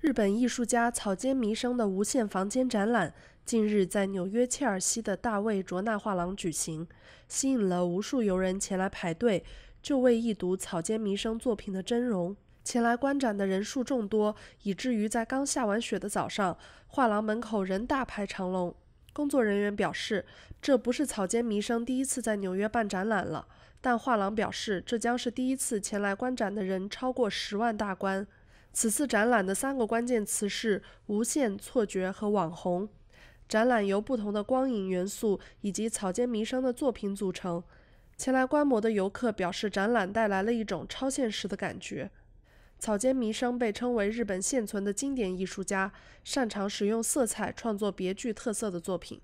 日本艺术家草间弥生的无限房间展览近日在纽约切尔西的大卫卓纳画廊举行，吸引了无数游人前来排队，就为一睹草间弥生作品的真容。前来观展的人数众多，以至于在刚下完雪的早上，画廊门口人大排长龙。工作人员表示，这不是草间弥生第一次在纽约办展览了，但画廊表示这将是第一次前来观展的人超过十万大关。此次展览的三个关键词是无限错觉和网红。展览由不同的光影元素以及草间弥生的作品组成。前来观摩的游客表示，展览带来了一种超现实的感觉。草间弥生被称为日本现存的经典艺术家，擅长使用色彩创作别具特色的作品。